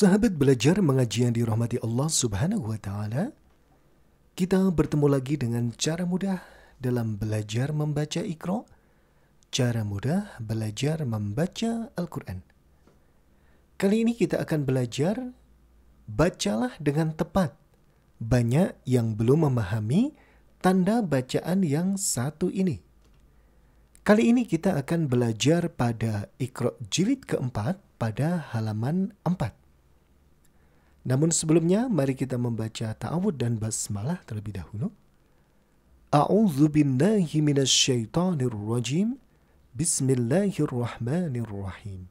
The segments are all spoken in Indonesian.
Sahabat belajar mengaji yang dirahmati Allah Subhanahu wa taala, kita bertemu lagi dengan cara mudah dalam belajar membaca Iqra, cara mudah belajar membaca Al-Qur'an. Kali ini kita akan belajar bacalah dengan tepat. Banyak yang belum memahami tanda bacaan yang satu ini. Kali ini kita akan belajar pada Iqra jilid keempat pada halaman empat. Namun sebelumnya mari kita membaca ta'awud dan basmalah terlebih dahulu. A'udzu billahi minasyaitonir rajim. Bismillahirrahmanirrahim.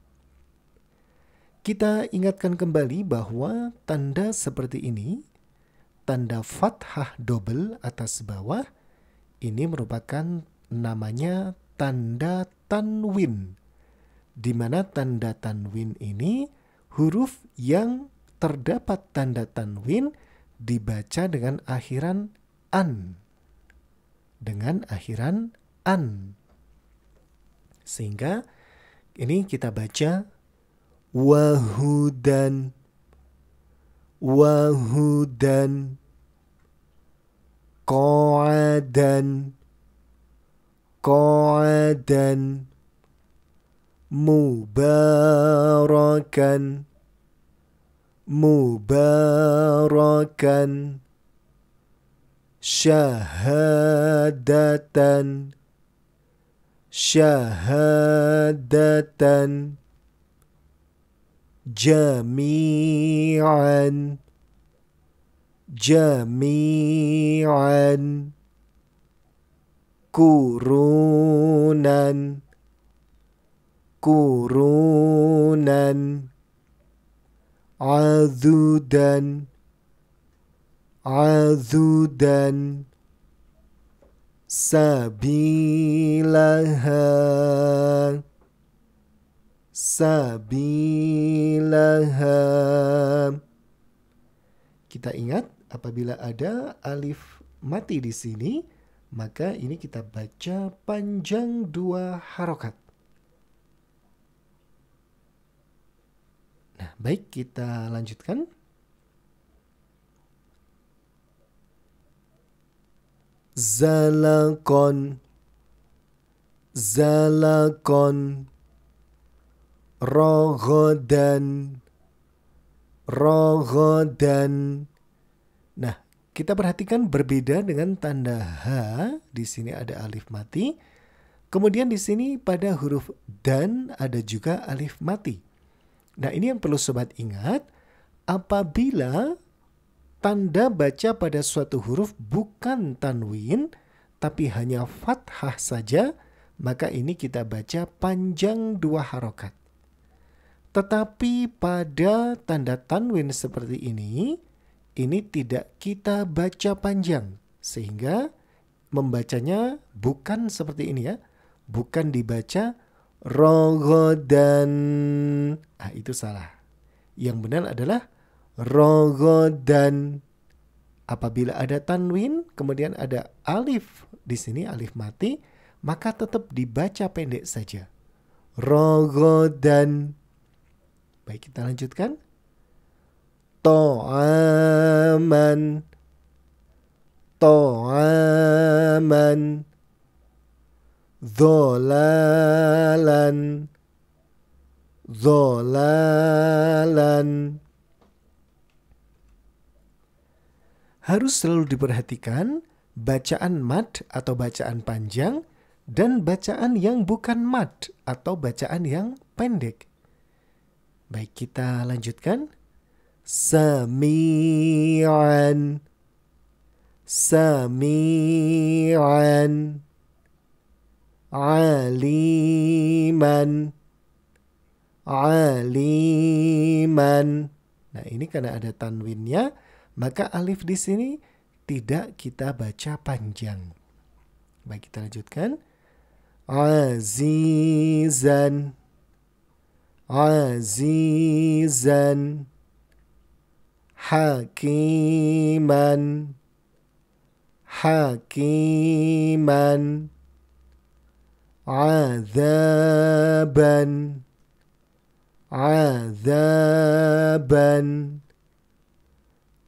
Kita ingatkan kembali bahwa tanda seperti ini, tanda fathah dobel atas bawah, ini merupakan namanya tanda tanwin. Di mana tanda tanwin ini huruf yang terdapat tanda tanwin dibaca dengan akhiran an. Dengan akhiran an. Sehingga ini kita baca wahudan wahudan qa'adan qa'adan mubarakan مباركا شهادة شهادة جميعا جميعا كرونا كرونا azudan azudan sabilaha sabilaha kita ingat apabila ada alif mati di sini maka ini kita baca panjang dua harokat Nah, baik kita lanjutkan. Zalakon Zalakon Rogodan Rogodan Nah, kita perhatikan berbeda dengan tanda H. Di sini ada alif mati. Kemudian di sini pada huruf dan ada juga alif mati. Nah, ini yang perlu sobat ingat, apabila tanda baca pada suatu huruf bukan tanwin, tapi hanya fathah saja, maka ini kita baca panjang dua harokat. Tetapi pada tanda tanwin seperti ini, ini tidak kita baca panjang, sehingga membacanya bukan seperti ini ya, bukan dibaca rogodan. Ah, itu salah. Yang benar adalah rogodan. Apabila ada tanwin, kemudian ada alif di sini, alif mati, maka tetap dibaca pendek saja. Rogodan. Baik, kita lanjutkan. To'aman. To'aman dholalan dholalan Harus selalu diperhatikan bacaan mat atau bacaan panjang dan bacaan yang bukan mat atau bacaan yang pendek. Baik, kita lanjutkan. Sami'an Sami'an aliman aliman nah ini karena ada tanwinnya maka alif di sini tidak kita baca panjang baik kita lanjutkan azizan azizan hakiman hakiman عذابا عذابا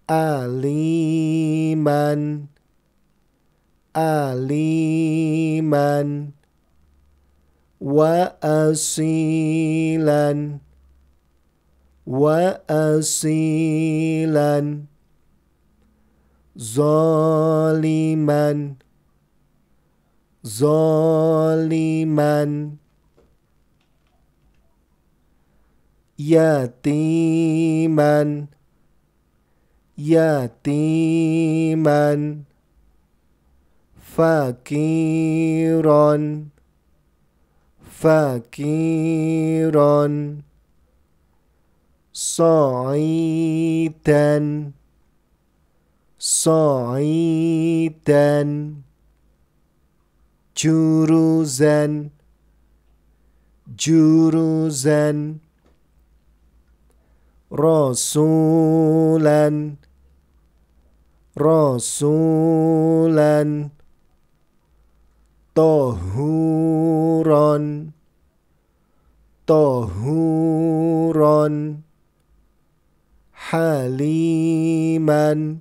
أليما أليما وأصيلا وأصيلا ظالما ظالما يتيما يتيما فقيرا فقيرا صعيدا صعيدا جروزا جروزا رسولا رسولا طهورا طهورا حليما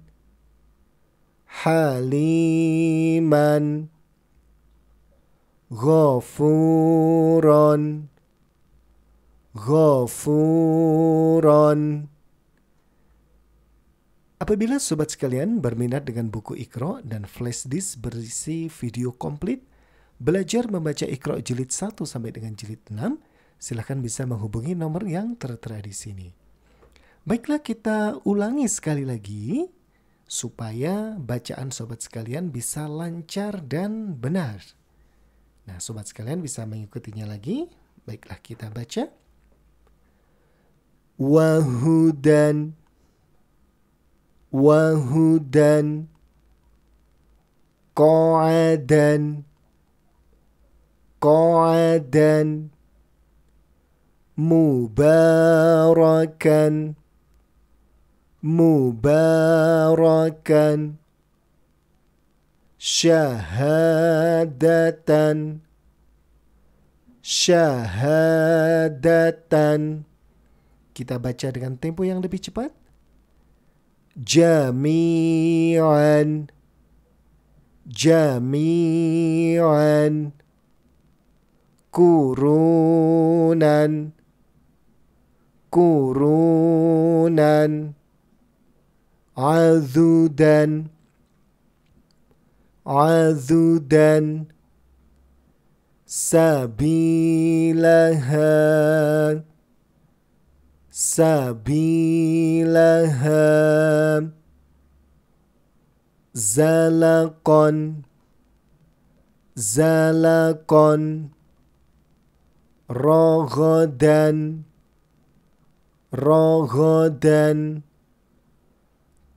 حليما ghafuran ghafuran Apabila sobat sekalian berminat dengan buku Iqra dan flash disk berisi video komplit belajar membaca Iqra jilid 1 sampai dengan jilid 6, silahkan bisa menghubungi nomor yang tertera di sini. Baiklah kita ulangi sekali lagi supaya bacaan sobat sekalian bisa lancar dan benar. Nah, sobat sekalian bisa mengikutinya lagi. Baiklah kita baca. Wahudan Wahudan Qa'adan Qa'adan Mubarakan Mubarakan syahadatan syahadatan kita baca dengan tempo yang lebih cepat jami'an jami'an kurunan kurunan azudan عذدا سبيلها سبيلها زلقا زلقا رغدا رغدا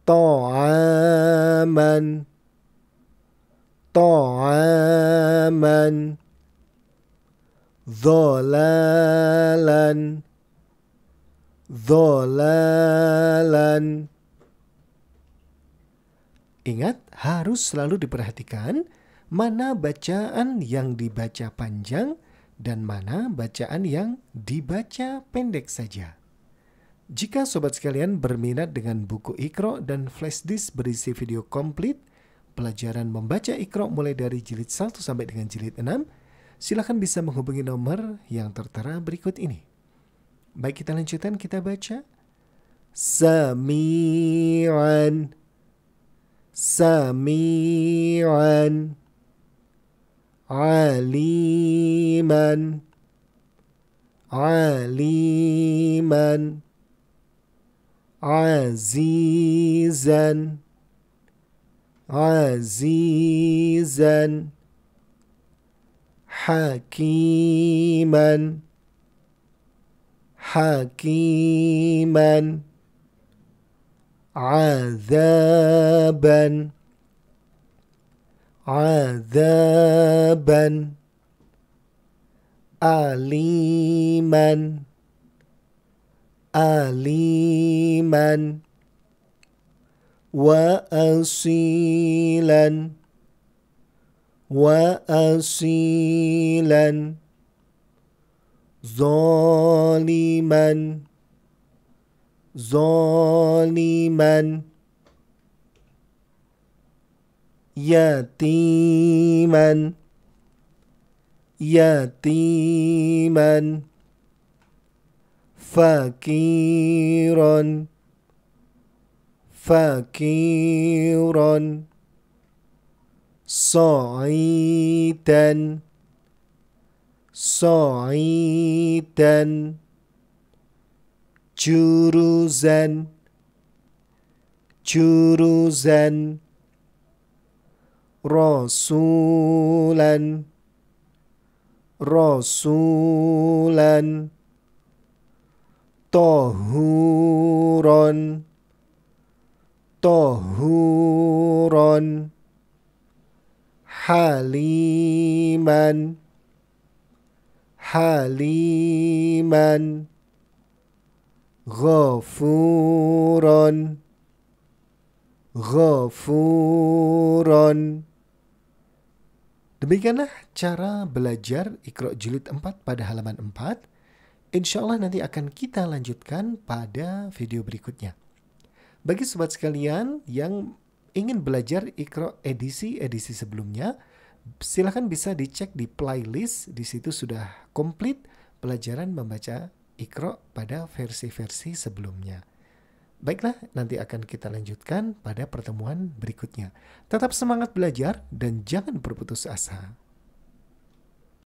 طعاما طعاما ضلالا ضلالا Ingat, harus selalu diperhatikan mana bacaan yang dibaca panjang dan mana bacaan yang dibaca pendek saja. Jika sobat sekalian berminat dengan buku Ikro dan flashdisk berisi video komplit, pelajaran membaca Iqra mulai dari jilid 1 sampai dengan jilid 6, silakan bisa menghubungi nomor yang tertera berikut ini. Baik kita lanjutkan kita baca. Sami'an Sami'an Aliman Aliman Azizan عزيزا حكيما حكيما عذابا عذابا أليما أليما وأصيلا وأصيلا ظالما ظالما يتيما يتيما فقيرا fakiran sa'itan sa'itan juruzan juruzan rasulan rasulan tahuran tohuron haliman haliman ghafuron ghafuron Demikianlah cara belajar Iqra jilid 4 pada halaman 4. Insya Allah nanti akan kita lanjutkan pada video berikutnya. Bagi sobat sekalian yang ingin belajar Iqra edisi-edisi sebelumnya, silahkan bisa dicek di playlist, di situ sudah komplit pelajaran membaca Iqra pada versi-versi sebelumnya. Baiklah, nanti akan kita lanjutkan pada pertemuan berikutnya. Tetap semangat belajar dan jangan berputus asa.